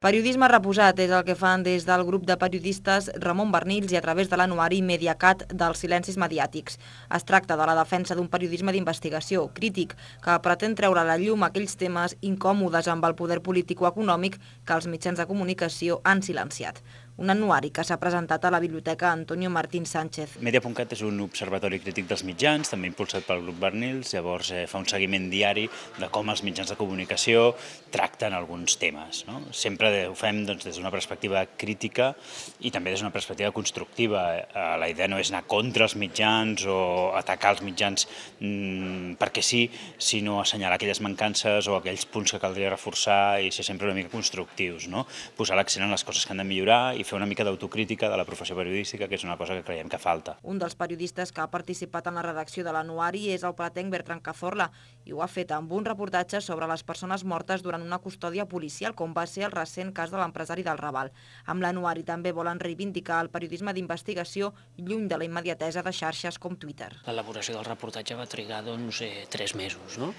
Periodisme reposat és el que fan des del grup de periodistes Ramon Bernils i a través de l'anuari Mediacat dels silencis mediàtics. Es tracta de la defensa d'un periodisme d'investigació crític que pretén treure a la llum aquells temes incòmodes amb el poder polític o econòmic que els mitjans de comunicació han silenciat un anuari que s'ha presentat a la Biblioteca Antonio Martín Sánchez. Media.cat és un observatori crític dels mitjans, també impulsat pel grup Bernils, llavors eh, fa un seguiment diari de com els mitjans de comunicació tracten alguns temes. No? Sempre ho fem doncs, des d'una perspectiva crítica i també des d'una perspectiva constructiva. Eh, la idea no és anar contra els mitjans o atacar els mitjans mmm, perquè sí, sinó assenyalar aquelles mancances o aquells punts que caldria reforçar i ser sempre una mica constructius, no? posar l'accent en les coses que han de millorar i fer una mica d'autocrítica de la professió periodística, que és una cosa que creiem que falta. Un dels periodistes que ha participat en la redacció de l'anuari és el platenc Bertran Caforla i ho ha fet amb un reportatge sobre les persones mortes durant una custòdia policial, com va ser el recent cas de l'empresari del Raval. Amb l'anuari també volen reivindicar el periodisme d'investigació lluny de la immediatesa de xarxes com Twitter. L'elaboració del reportatge va trigar doncs, eh, tres mesos, no?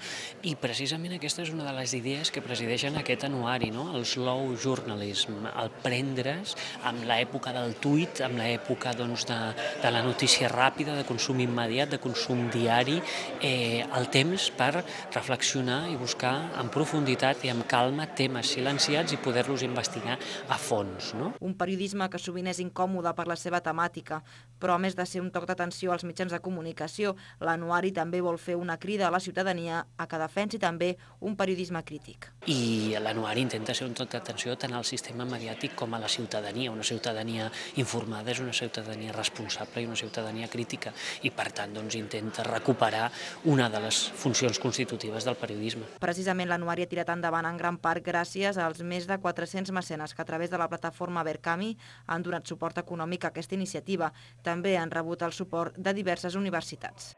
i precisament aquesta és una de les idees que presideixen aquest anuari, no? el slow journalism, el prendre's amb l'època del tuit, amb l'època doncs, de, de la notícia ràpida, de consum immediat, de consum diari, eh, el temps per reflexionar i buscar en profunditat i amb calma temes silenciats i poder-los investigar a fons. No? Un periodisme que sovint és incòmode per la seva temàtica, però a més de ser un toc d'atenció als mitjans de comunicació, l'anuari també vol fer una crida a la ciutadania a que defensi també un periodisme crític. I l'anuari intenta ser un toc d'atenció tant al sistema mediàtic com a la ciutadania ciutadania, una ciutadania informada, és una ciutadania responsable i una ciutadania crítica i per tant doncs, intenta recuperar una de les funcions constitutives del periodisme. Precisament l'anuari ha tirat endavant en gran part gràcies als més de 400 mecenes que a través de la plataforma Verkami han donat suport econòmic a aquesta iniciativa. També han rebut el suport de diverses universitats.